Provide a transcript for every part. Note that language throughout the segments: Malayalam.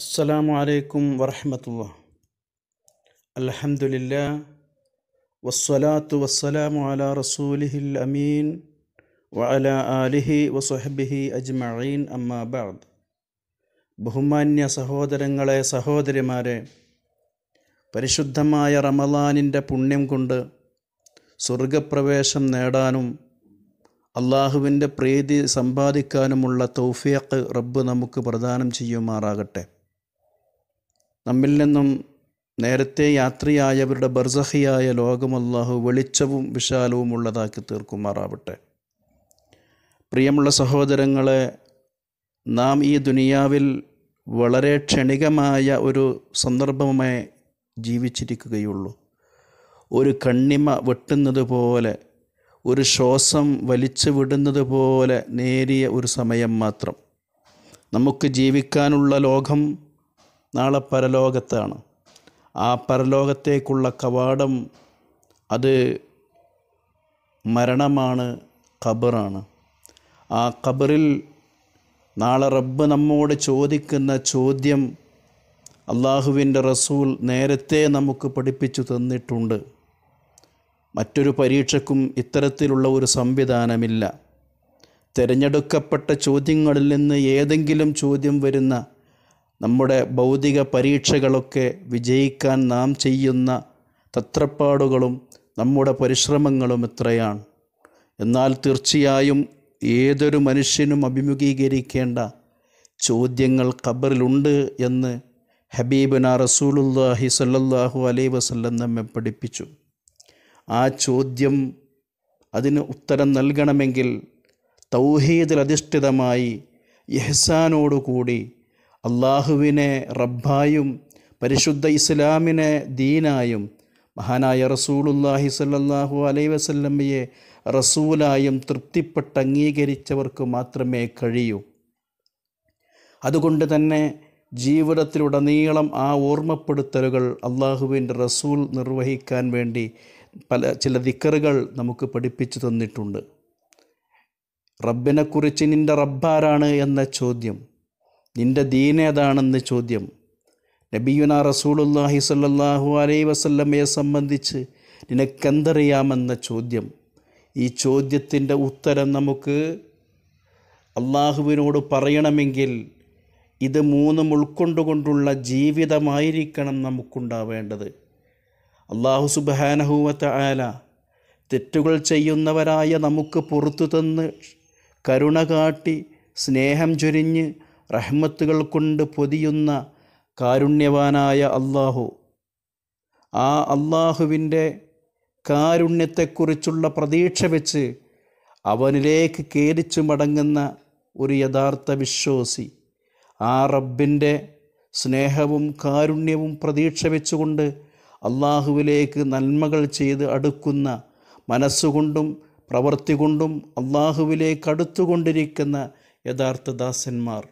അസ്സലാമു അലൈക്കും വറഹമത്തുള്ള അലഹമുല്ല വസ്സലാത്തു വസ്സലാമു അല റസൂലിഹിൽ അമീൻ വഅല ആലിഹി വസുഹബിഹി അജ്മഈൻ അമ്മാബാദ് ബഹുമാന്യ സഹോദരങ്ങളെ സഹോദരിമാരെ പരിശുദ്ധമായ റമലാനിൻ്റെ പുണ്യം കൊണ്ട് സ്വർഗപ്രവേശം നേടാനും അള്ളാഹുവിൻ്റെ പ്രീതി സമ്പാദിക്കാനുമുള്ള തൗഫിയക്ക് റബ്ബ് നമുക്ക് പ്രദാനം ചെയ്യുമാറാകട്ടെ നമ്മിൽ നിന്നും നേരത്തെ യാത്രയായവരുടെ ബർസഹിയായ ലോകം അള്ളാഹു വെളിച്ചവും വിശാലവും ഉള്ളതാക്കി തീർക്കുമാറാവട്ടെ പ്രിയമുള്ള സഹോദരങ്ങളെ നാം ഈ ദുനിയാവിൽ വളരെ ക്ഷണികമായ ഒരു സന്ദർഭമേ ജീവിച്ചിരിക്കുകയുള്ളൂ ഒരു കണ്ണിമ വെട്ടുന്നത് പോലെ ഒരു ശ്വാസം വലിച്ചു വിടുന്നത് പോലെ നേരിയ ഒരു സമയം മാത്രം നമുക്ക് ജീവിക്കാനുള്ള ലോകം നാളെ പരലോകത്താണ് ആ പരലോകത്തേക്കുള്ള കവാടം അത് മരണമാണ് ഖബറാണ് ആ ഖബറിൽ നാളെ റബ്ബ് നമ്മോട് ചോദിക്കുന്ന ചോദ്യം അള്ളാഹുവിൻ്റെ റസൂൽ നേരത്തെ നമുക്ക് പഠിപ്പിച്ചു തന്നിട്ടുണ്ട് മറ്റൊരു പരീക്ഷയ്ക്കും ഇത്തരത്തിലുള്ള ഒരു സംവിധാനമില്ല തിരഞ്ഞെടുക്കപ്പെട്ട ചോദ്യങ്ങളിൽ നിന്ന് ഏതെങ്കിലും ചോദ്യം വരുന്ന നമ്മുടെ ഭൗതിക പരീക്ഷകളൊക്കെ വിജയിക്കാൻ നാം ചെയ്യുന്ന തത്രപ്പാടുകളും നമ്മുടെ പരിശ്രമങ്ങളും എത്രയാണ് എന്നാൽ തീർച്ചയായും ഏതൊരു മനുഷ്യനും അഭിമുഖീകരിക്കേണ്ട ചോദ്യങ്ങൾ ഖബറിലുണ്ട് എന്ന് ഹബീബന റസൂലുല്ലാഹി സല്ലല്ലാഹു അലൈ വസല്ലം നമ്മെ പഠിപ്പിച്ചു ആ ചോദ്യം അതിന് ഉത്തരം നൽകണമെങ്കിൽ തൗഹീദിൽ അധിഷ്ഠിതമായി യഹ്സാനോടുകൂടി അള്ളാഹുവിനെ റബ്ബായും പരിശുദ്ധ ഇസ്ലാമിനെ ദീനായും മഹാനായ റസൂലുല്ലാഹി സല്ലാഹു അലൈ വസല്ലമ്മയെ റസൂലായും തൃപ്തിപ്പെട്ട് അംഗീകരിച്ചവർക്ക് മാത്രമേ കഴിയൂ അതുകൊണ്ട് തന്നെ ജീവിതത്തിലുടനീളം ആ ഓർമ്മപ്പെടുത്തലുകൾ അള്ളാഹുവിൻ്റെ റസൂൽ നിർവഹിക്കാൻ വേണ്ടി പല ചില ദിക്കറുകൾ നമുക്ക് പഠിപ്പിച്ചു തന്നിട്ടുണ്ട് റബ്ബിനെക്കുറിച്ച് നിൻ്റെ റബ്ബാരാണ് എന്ന ചോദ്യം നിൻ്റെ ഏതാണെന്ന് ചോദ്യം നബിയുന റസൂലുല്ലാഹി സല്ലാഹു അലൈ വസല്ലമ്മയെ സംബന്ധിച്ച് നിനക്കെന്തറിയാമെന്ന ചോദ്യം ഈ ചോദ്യത്തിൻ്റെ ഉത്തരം നമുക്ക് അള്ളാഹുവിനോട് പറയണമെങ്കിൽ ഇത് മൂന്നും ഉൾക്കൊണ്ടുകൊണ്ടുള്ള ജീവിതമായിരിക്കണം നമുക്കുണ്ടാവേണ്ടത് അള്ളാഹു സുബാനഹൂവത്ത ആല തെറ്റുകൾ ചെയ്യുന്നവരായ നമുക്ക് പുറത്തു തന്ന് കരുണ കാട്ടി സ്നേഹം ചൊരിഞ്ഞ് റഹ്മത്തുകൾ കൊണ്ട് പൊതിയുന്ന കാരുണ്യവാനായ അള്ളാഹു ആ അള്ളാഹുവിൻ്റെ കാരുണ്യത്തെക്കുറിച്ചുള്ള പ്രതീക്ഷ വെച്ച് അവനിലേക്ക് കേരിച്ചു മടങ്ങുന്ന ഒരു യഥാർത്ഥ വിശ്വാസി ആ റബ്ബിൻ്റെ സ്നേഹവും കാരുണ്യവും പ്രതീക്ഷ വെച്ചുകൊണ്ട് അള്ളാഹുവിലേക്ക് നന്മകൾ ചെയ്ത് അടുക്കുന്ന മനസ്സുകൊണ്ടും പ്രവൃത്തി കൊണ്ടും അള്ളാഹുവിലേക്ക് അടുത്തുകൊണ്ടിരിക്കുന്ന യഥാർത്ഥ ദാസന്മാർ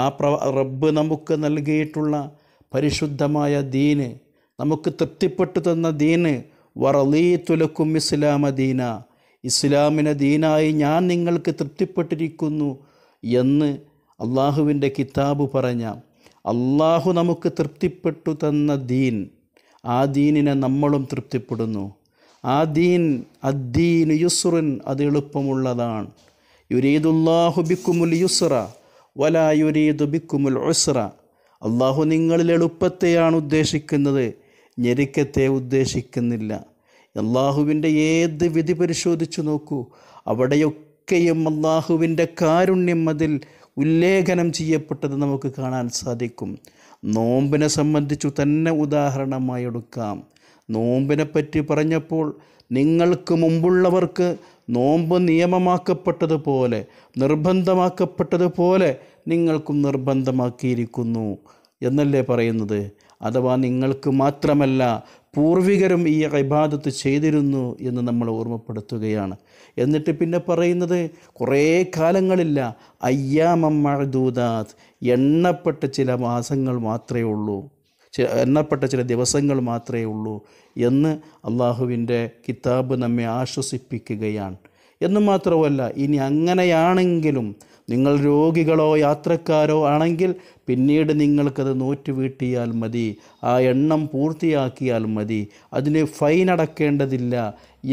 ആ പ്ര റബ്ബ് നമുക്ക് നൽകിയിട്ടുള്ള പരിശുദ്ധമായ ദീന് നമുക്ക് തൃപ്തിപ്പെട്ടു തന്ന ദീന് വറലീ തുലക്കും ഇസ്ലാമ ദീന ഇസ്ലാമിനെ ദീനായി ഞാൻ നിങ്ങൾക്ക് തൃപ്തിപ്പെട്ടിരിക്കുന്നു എന്ന് അള്ളാഹുവിൻ്റെ കിതാബ് പറഞ്ഞ അള്ളാഹു നമുക്ക് തൃപ്തിപ്പെട്ടു തന്ന ദീൻ ആ ദീനിനെ നമ്മളും തൃപ്തിപ്പെടുന്നു ആ ദീൻ അദ്ദീൻ യുസ്റുൻ അത് എളുപ്പമുള്ളതാണ് യുരീദുല്ലാഹുബിക്കുമുൽ യുസ്റ വലായുരീദു ബിക്കുമുൽ ഉസ്ര അള്ളാഹു നിങ്ങളിൽ എളുപ്പത്തെയാണ് ഉദ്ദേശിക്കുന്നത് ഞെരുക്കത്തെ ഉദ്ദേശിക്കുന്നില്ല അള്ളാഹുവിൻ്റെ ഏത് വിധി പരിശോധിച്ചു നോക്കൂ അവിടെയൊക്കെയും അള്ളാഹുവിൻ്റെ കാരുണ്യം അതിൽ ഉല്ലേഖനം ചെയ്യപ്പെട്ടത് നമുക്ക് കാണാൻ സാധിക്കും നോമ്പിനെ സംബന്ധിച്ചു തന്നെ ഉദാഹരണമായി എടുക്കാം നോമ്പിനെപ്പറ്റി പറഞ്ഞപ്പോൾ നിങ്ങൾക്ക് മുമ്പുള്ളവർക്ക് നോമ്പ് നിയമമാക്കപ്പെട്ടതുപോലെ നിർബന്ധമാക്കപ്പെട്ടതുപോലെ നിങ്ങൾക്കും നിർബന്ധമാക്കിയിരിക്കുന്നു എന്നല്ലേ പറയുന്നത് അഥവാ നിങ്ങൾക്ക് മാത്രമല്ല പൂർവികരും ഈ ഇബാദത്ത് ചെയ്തിരുന്നു എന്ന് നമ്മൾ ഓർമ്മപ്പെടുത്തുകയാണ് എന്നിട്ട് പിന്നെ പറയുന്നത് കുറേ കാലങ്ങളില്ല അയ്യാമമ്മ ദൂതാത് എണ്ണപ്പെട്ട ചില മാസങ്ങൾ മാത്രമേ ഉള്ളൂ എണ്ണപ്പെട്ട ചില ദിവസങ്ങൾ മാത്രമേ ഉള്ളൂ എന്ന് അള്ളാഹുവിൻ്റെ കിതാബ് നമ്മെ ആശ്വസിപ്പിക്കുകയാണ് എന്ന് മാത്രമല്ല ഇനി അങ്ങനെയാണെങ്കിലും നിങ്ങൾ രോഗികളോ യാത്രക്കാരോ ആണെങ്കിൽ പിന്നീട് നിങ്ങൾക്കത് നോറ്റുവീട്ടിയാൽ മതി ആ എണ്ണം പൂർത്തിയാക്കിയാൽ മതി അതിന് ഫൈൻ അടക്കേണ്ടതില്ല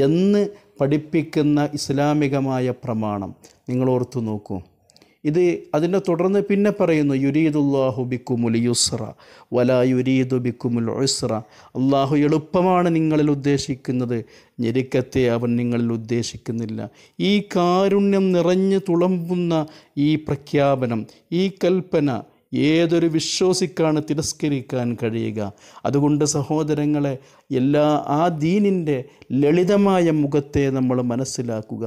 എന്ന് പഠിപ്പിക്കുന്ന ഇസ്ലാമികമായ പ്രമാണം നിങ്ങൾ ഓർത്തു നോക്കൂ ഇത് അതിനെ തുടർന്ന് പിന്നെ പറയുന്നു യുരീദുല്ലാഹു ബിക്കുമുൽ യുസ്ര വല യുരീദു ബിക്കുമുൽ ഉസ്ര അള്ളാഹു എളുപ്പമാണ് നിങ്ങളിൽ ഉദ്ദേശിക്കുന്നത് ഞെരുക്കത്തെ അവൻ നിങ്ങളിൽ ഉദ്ദേശിക്കുന്നില്ല ഈ കാരുണ്യം നിറഞ്ഞു തുളമ്പുന്ന ഈ പ്രഖ്യാപനം ഈ കൽപ്പന ഏതൊരു വിശ്വാസിക്കാണ് തിരസ്കരിക്കാൻ കഴിയുക അതുകൊണ്ട് സഹോദരങ്ങളെ എല്ലാ ആ ദീനിൻ്റെ ലളിതമായ മുഖത്തെ നമ്മൾ മനസ്സിലാക്കുക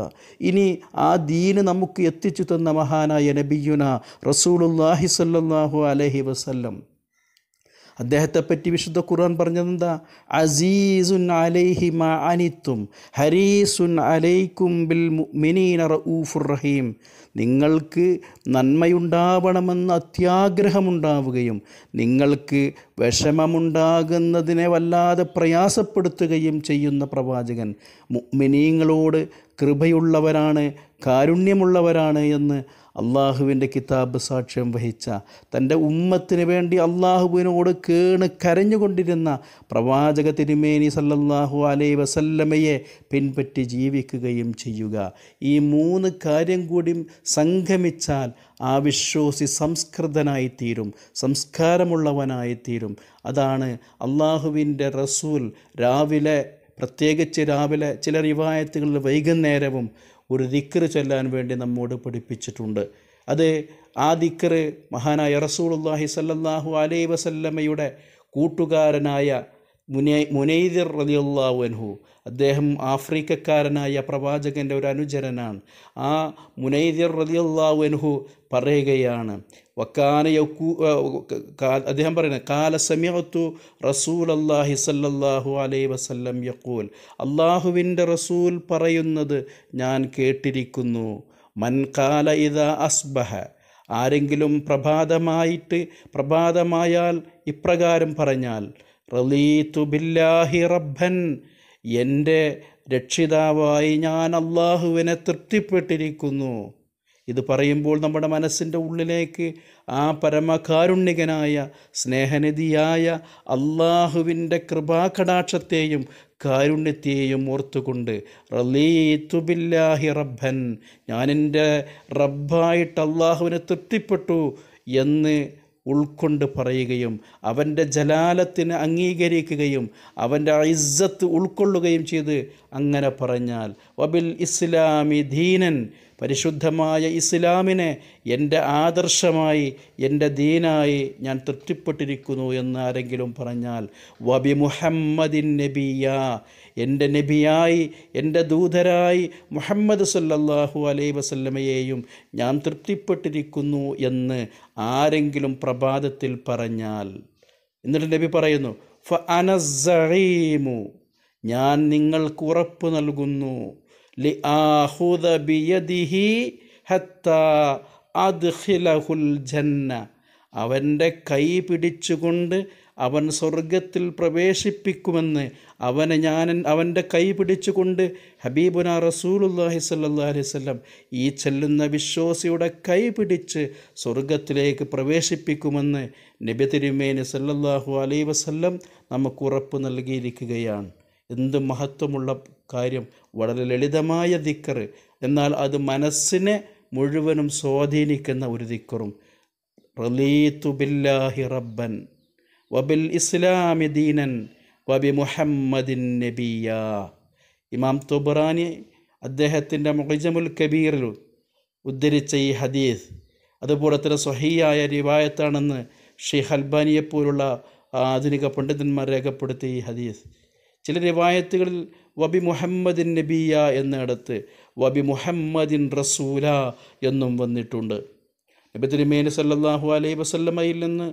ഇനി ആ ദീന് നമുക്ക് എത്തിച്ചു തന്ന മഹാനായ നബിയുന അല്ലാഹി സല്ലാഹു അലഹി വസല്ലം അദ്ദേഹത്തെപ്പറ്റി വിശുദ്ധ ഖുർആൻ പറഞ്ഞതെന്താ അസീസുൻ അലൈഹി മാ അനിത്തും ഹരീസുൻ അലൈക്കും ബിൽ മിനീന റഊഫുർ റഹീം നിങ്ങൾക്ക് നന്മയുണ്ടാവണമെന്ന് അത്യാഗ്രഹമുണ്ടാവുകയും നിങ്ങൾക്ക് വിഷമമുണ്ടാകുന്നതിനെ വല്ലാതെ പ്രയാസപ്പെടുത്തുകയും ചെയ്യുന്ന പ്രവാചകൻ മിനീങ്ങളോട് കൃപയുള്ളവരാണ് കാരുണ്യമുള്ളവരാണ് എന്ന് അള്ളാഹുവിൻ്റെ കിതാബ് സാക്ഷ്യം വഹിച്ച തൻ്റെ ഉമ്മത്തിന് വേണ്ടി അള്ളാഹുവിനോട് കേണ് കരഞ്ഞുകൊണ്ടിരുന്ന പ്രവാചക തിരുമേനി സല്ലല്ലാഹു അലൈ വസല്ലമയെ പിൻപറ്റി ജീവിക്കുകയും ചെയ്യുക ഈ മൂന്ന് കാര്യം കൂടി സംഗമിച്ചാൽ ആ വിശ്വാസി സംസ്കൃതനായി തീരും സംസ്കാരമുള്ളവനായി തീരും അതാണ് അള്ളാഹുവിൻ്റെ റസൂൽ രാവിലെ പ്രത്യേകിച്ച് രാവിലെ ചില റിവായത്തുകളിൽ വൈകുന്നേരവും ഒരു ദിക്കറ് ചൊല്ലാൻ വേണ്ടി നമ്മോട് പഠിപ്പിച്ചിട്ടുണ്ട് അത് ആ ദിക്കറ് മഹാനായ അള്ളാഹി സല്ലാഹു അലൈ വസല്ലമ്മയുടെ കൂട്ടുകാരനായ മുനൈ മുനൈദിർ റലിയുള്ളാഹു അൻഹു അദ്ദേഹം ആഫ്രിക്കക്കാരനായ പ്രവാചകൻ്റെ ഒരു അനുചരനാണ് ആ മുനൈദിർ റലിയുള്ളാഹു അൻഹു പറയുകയാണ് വക്കാന യക്കൂ അദ്ദേഹം പറയുന്നത് കാല സമയത്തു റസൂൽ അള്ളാഹി സല്ലാഹു അലൈ വസല്ലം യക്കൂൽ അള്ളാഹുവിൻ്റെ റസൂൽ പറയുന്നത് ഞാൻ കേട്ടിരിക്കുന്നു മൻ കാല ഇത അസ്ബഹ ആരെങ്കിലും പ്രഭാതമായിട്ട് പ്രഭാതമായാൽ ഇപ്രകാരം പറഞ്ഞാൽ റലീത്തു ബില്ലാഹി റബ്ബൻ എൻ്റെ രക്ഷിതാവായി ഞാൻ അള്ളാഹുവിനെ തൃപ്തിപ്പെട്ടിരിക്കുന്നു ഇത് പറയുമ്പോൾ നമ്മുടെ മനസ്സിൻ്റെ ഉള്ളിലേക്ക് ആ പരമകാരുണ്യകനായ സ്നേഹനിധിയായ അള്ളാഹുവിൻ്റെ കൃപാകടാക്ഷത്തെയും കാരുണ്യത്തെയും ഓർത്തുകൊണ്ട് ബില്ലാഹി റബ്ബൻ ഞാനെൻ്റെ റബ്ബായിട്ട് അള്ളാഹുവിനെ തൃപ്തിപ്പെട്ടു എന്ന് ഉൾക്കൊണ്ട് പറയുകയും അവൻ്റെ ജലാലത്തിന് അംഗീകരിക്കുകയും അവൻ്റെ ഇസ്സത്ത് ഉൾക്കൊള്ളുകയും ചെയ്ത് അങ്ങനെ പറഞ്ഞാൽ വബിൽ ഇസ്ലാമി ദീനൻ പരിശുദ്ധമായ ഇസ്ലാമിനെ എൻ്റെ ആദർശമായി എൻ്റെ ദീനായി ഞാൻ തൃപ്തിപ്പെട്ടിരിക്കുന്നു എന്ന് ആരെങ്കിലും പറഞ്ഞാൽ വബി മുഹമ്മദിൻ നബിയ എൻ്റെ നബിയായി എൻ്റെ ദൂതരായി മുഹമ്മദ് സല്ലാഹു അലൈ വസല്ലമയെയും ഞാൻ തൃപ്തിപ്പെട്ടിരിക്കുന്നു എന്ന് ആരെങ്കിലും പ്രഭാതത്തിൽ പറഞ്ഞാൽ എന്നിട്ട് നബി പറയുന്നു ഫ അനസീമു ഞാൻ നിങ്ങൾക്ക് ഉറപ്പ് നൽകുന്നു ലി ആഹുദ ബിയദിഹി ഹത്ത അദ്ഖിലഹുൽ ജന്ന അവൻ്റെ കൈ പിടിച്ചുകൊണ്ട് അവൻ സ്വർഗത്തിൽ പ്രവേശിപ്പിക്കുമെന്ന് അവനെ ഞാൻ അവൻ്റെ കൈ പിടിച്ചുകൊണ്ട് ഹബീബുന റസൂലുല്ലാഹി സല്ലാ അലൈവല്ലം ഈ ചെല്ലുന്ന വിശ്വാസിയുടെ കൈ പിടിച്ച് സ്വർഗത്തിലേക്ക് പ്രവേശിപ്പിക്കുമെന്ന് നബി തിരുമേനി സല്ലല്ലാഹു അലൈ വസല്ലം നമുക്ക് ഉറപ്പ് നൽകിയിരിക്കുകയാണ് എന്ത് മഹത്വമുള്ള കാര്യം വളരെ ലളിതമായ ദിക്കർ എന്നാൽ അത് മനസ്സിനെ മുഴുവനും സ്വാധീനിക്കുന്ന ഒരു ദിക്കറും റലീതു ബില്ലാഹി റബ്ബൻ വബിൽ ഇസ്ലാമി ദീനൻ വബി മുഹമ്മദിൻ നബിയ ഇമാം തുബറാനി അദ്ദേഹത്തിൻ്റെ മുഹജമുൽ കബീറിൽ ഉദ്ധരിച്ച ഈ ഹദീസ് അതുപോലെ തന്നെ സ്വഹിയായ റിവായത്താണെന്ന് ഷെയ്ഖ് പോലുള്ള ആധുനിക പണ്ഡിതന്മാർ രേഖപ്പെടുത്തിയ ഈ ഹദീസ് ചില റിവായത്തുകളിൽ വബി മുഹമ്മദിൻ നബിയ എന്നിടത്ത് വബി മുഹമ്മദിൻ റസൂല എന്നും വന്നിട്ടുണ്ട് നബിതിരുമേനി സല്ലാഹു അലൈ വസല്ലമയിൽ നിന്ന്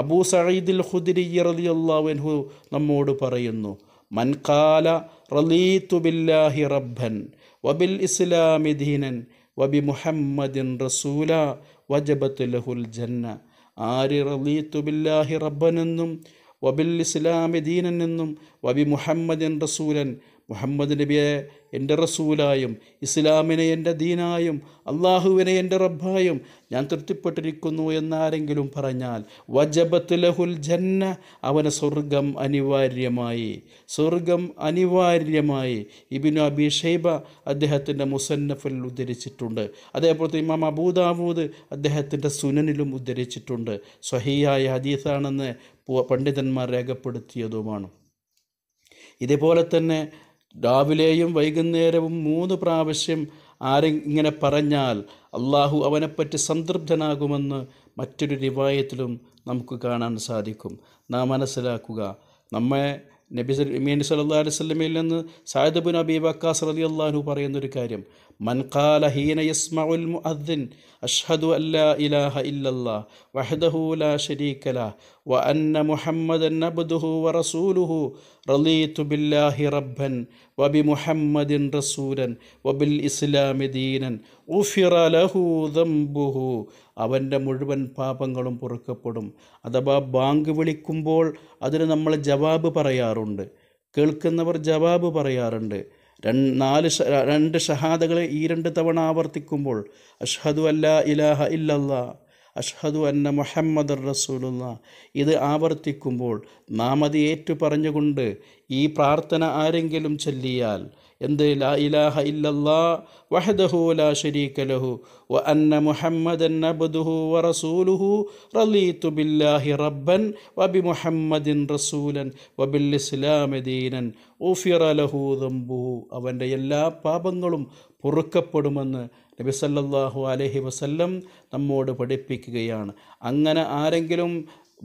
അബൂ സയ്യിദിൽ ഹുദിരി റലിയല്ലാഹുൻഹു നമ്മോട് പറയുന്നു മൻകാല റലീത്തു ബില്ലാഹി റബ്ബൻ വബിൽ ഇസ്ലാമി ദീനൻ വബി മുഹമ്മദിൻ റസൂല വജബത്ത് ലഹുൽ ജന്ന ആര് റലീത്തു ബില്ലാഹി റബ്ബനെന്നും വബിൽ ഇസ്ലാമി ദീനൻ എന്നും വബി മുഹമ്മദിൻ റസൂലൻ മുഹമ്മദ് നബിയെ എൻ്റെ റസൂലായും ഇസ്ലാമിനെ എൻ്റെ ദീനായും അള്ളാഹുവിനെ എൻ്റെ റബ്ബായും ഞാൻ തൃപ്തിപ്പെട്ടിരിക്കുന്നു എന്നാരെങ്കിലും പറഞ്ഞാൽ വജബത്ത് ലഹുൽ ജന്ന അവന് സ്വർഗം അനിവാര്യമായി സ്വർഗം അനിവാര്യമായി ഇബിനു അബി ഷൈബ അദ്ദേഹത്തിൻ്റെ മുസന്നഫിൽ ഉദ്ധരിച്ചിട്ടുണ്ട് അതേപോലെ ഇമാം അബൂദാബൂദ് അദ്ദേഹത്തിൻ്റെ സുനനിലും ഉദ്ധരിച്ചിട്ടുണ്ട് സ്വഹീയായ ഹദീസാണെന്ന് പണ്ഡിതന്മാർ രേഖപ്പെടുത്തിയതുമാണ് ഇതേപോലെ തന്നെ രാവിലെയും വൈകുന്നേരവും മൂന്ന് പ്രാവശ്യം ആരെ ഇങ്ങനെ പറഞ്ഞാൽ അള്ളാഹു അവനെപ്പറ്റി സംതൃപ്തനാകുമെന്ന് മറ്റൊരു രൂപായത്തിലും നമുക്ക് കാണാൻ സാധിക്കും നാം മനസ്സിലാക്കുക നമ്മെ നബി മീൻ അലൈഹി അലൈവല്ലമയിൽ നിന്ന് സായദബുൻ അബി വക്കാസ് റലി അള്ളാഹു പറയുന്നൊരു കാര്യം ഹീന യസ്മഉൽ മുഅദ്ദിൻ അഷ്ഹദു വഹ്ദഹു ലാ ല ബില്ലാഹി റബ്ബൻ റസൂലൻ ഇസ്ലാമി ദീനൻ ഉഫിറ ലഹു അവൻ്റെ മുഴുവൻ പാപങ്ങളും പൊറുക്കപ്പെടും അഥവാ ബാങ്ക് വിളിക്കുമ്പോൾ അതിന് നമ്മൾ ജവാബ് പറയാറുണ്ട് കേൾക്കുന്നവർ ജവാബ് പറയാറുണ്ട് നാല് രണ്ട് ഷഹാദകളെ ഈ രണ്ട് തവണ ആവർത്തിക്കുമ്പോൾ അഷ്ഹദു അല്ലാ ഇലാഹ ഇല്ലല്ലാ അഷ്ഹദു അന്ന മുഹമ്മദ് റസൂലുള്ള ഇത് ആവർത്തിക്കുമ്പോൾ നാം അത് ഏറ്റു പറഞ്ഞുകൊണ്ട് ഈ പ്രാർത്ഥന ആരെങ്കിലും ചൊല്ലിയാൽ എന്ത് ലാ ഇലാഹ ഇല്ലല്ലാ വഹദഹു ലാ ശരീക ലഹു വ അന്ന മുഹമ്മദൻ അബ്ദുഹു വ റസൂലുഹു റളീതു ബില്ലാഹി റബ്ബൻ വ ബി മുഹമ്മദിൻ റസൂലൻ വ ബിൽ ഇസ്ലാമി ദീനൻ ഉഫിറ ലഹു ദംബുഹു അവൻ്റെ എല്ലാ പാപങ്ങളും പൊറുക്കപ്പെടുമെന്ന് നബി സല്ലാഹു അലഹി വസല്ലം നമ്മോട് പഠിപ്പിക്കുകയാണ് അങ്ങനെ ആരെങ്കിലും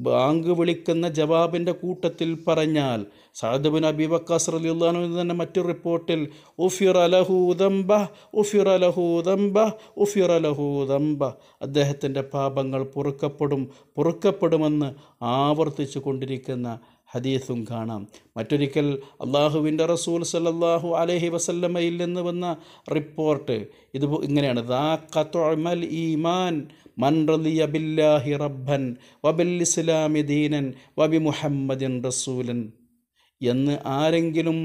ബാങ്ക് വിളിക്കുന്ന ജവാബിൻ്റെ കൂട്ടത്തിൽ പറഞ്ഞാൽ സാദബിൻ അബി വക്കാസ് അലിയുള്ളാനു തന്നെ മറ്റൊരു റിപ്പോർട്ടിൽ ഉഫിർ അലഹൂദംബ ഉഫിർ അലഹൂദംബ ഉഫിർ അലഹൂദംബ അദ്ദേഹത്തിൻ്റെ പാപങ്ങൾ പൊറുക്കപ്പെടും പൊറുക്കപ്പെടുമെന്ന് ആവർത്തിച്ചു കൊണ്ടിരിക്കുന്ന ഹദീസും കാണാം മറ്റൊരിക്കൽ അള്ളാഹുവിൻ്റെ റസൂൽ സലല്ലാഹു അലഹി വസല്ലമയിൽ നിന്ന് വന്ന റിപ്പോർട്ട് ഇത് ഇങ്ങനെയാണ് ദാഖത്തൊഴമൽ ഈമാൻ മൻ റലിയ ബില്ലാഹി റബ്ബൻ വബിൽ ഇസ്ലാമി ദീനൻ വബി മുഹമ്മദിൻ റസൂലൻ എന്ന് ആരെങ്കിലും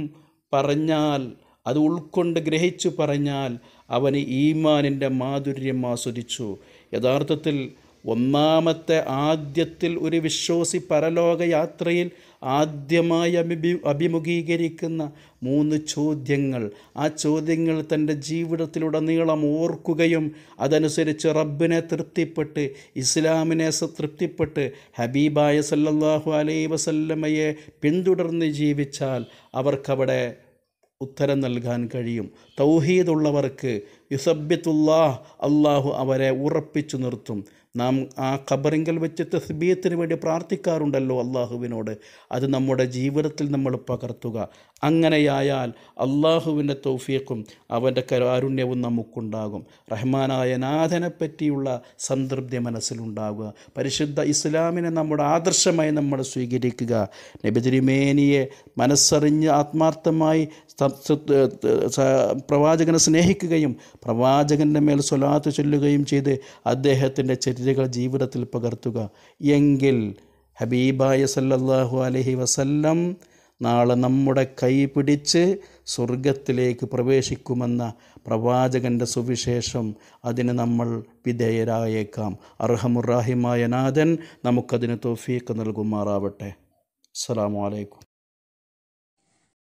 പറഞ്ഞാൽ അത് ഉൾക്കൊണ്ട് ഗ്രഹിച്ചു പറഞ്ഞാൽ അവന് ഈമാനിൻ്റെ മാധുര്യം ആസ്വദിച്ചു യഥാർത്ഥത്തിൽ ഒന്നാമത്തെ ആദ്യത്തിൽ ഒരു വിശ്വാസി പരലോകയാത്രയിൽ ആദ്യമായി അഭിമു അഭിമുഖീകരിക്കുന്ന മൂന്ന് ചോദ്യങ്ങൾ ആ ചോദ്യങ്ങൾ തൻ്റെ ജീവിതത്തിലുടനീളം ഓർക്കുകയും അതനുസരിച്ച് റബ്ബിനെ തൃപ്തിപ്പെട്ട് ഇസ്ലാമിനെ തൃപ്തിപ്പെട്ട് ഹബീബായ സല്ലല്ലാഹു അലൈ വസല്ലമയെ പിന്തുടർന്ന് ജീവിച്ചാൽ അവർക്കവിടെ ഉത്തരം നൽകാൻ കഴിയും തൗഹീദുള്ളവർക്ക് യുസബ്യത്തുല്ലാഹ് അള്ളാഹു അവരെ ഉറപ്പിച്ചു നിർത്തും നാം ആ ഖബറിങ്കൽ വെച്ച് തസ്ബീയത്തിന് വേണ്ടി പ്രാർത്ഥിക്കാറുണ്ടല്ലോ അള്ളാഹുവിനോട് അത് നമ്മുടെ ജീവിതത്തിൽ നമ്മൾ പകർത്തുക അങ്ങനെയായാൽ അള്ളാഹുവിൻ്റെ തൗഫീഖും അവൻ്റെ കരാരുണ്യവും നമുക്കുണ്ടാകും റഹ്മാനായ നാഥനെ പറ്റിയുള്ള സംതൃപ്തി മനസ്സിലുണ്ടാകുക പരിശുദ്ധ ഇസ്ലാമിനെ നമ്മുടെ ആദർശമായി നമ്മൾ സ്വീകരിക്കുക നബിതിരിമേനിയെ മനസ്സറിഞ്ഞ് ആത്മാർത്ഥമായി പ്രവാചകനെ സ്നേഹിക്കുകയും പ്രവാചകൻ്റെ മേൽ സ്വലാത്ത് ചൊല്ലുകയും ചെയ്ത് അദ്ദേഹത്തിൻ്റെ ചരിത്ര മാതൃകകൾ ജീവിതത്തിൽ പകർത്തുക എങ്കിൽ ഹബീബായ സല്ലല്ലാഹു അലഹി വസല്ലം നാളെ നമ്മുടെ കൈ പിടിച്ച് സ്വർഗത്തിലേക്ക് പ്രവേശിക്കുമെന്ന പ്രവാചകൻ്റെ സുവിശേഷം അതിന് നമ്മൾ വിധേയരായേക്കാം അർഹമുറാഹിമായ നാഥൻ നമുക്കതിന് തോഫീക്ക് നൽകുമാറാവട്ടെ അസ്സാം വലൈക്കും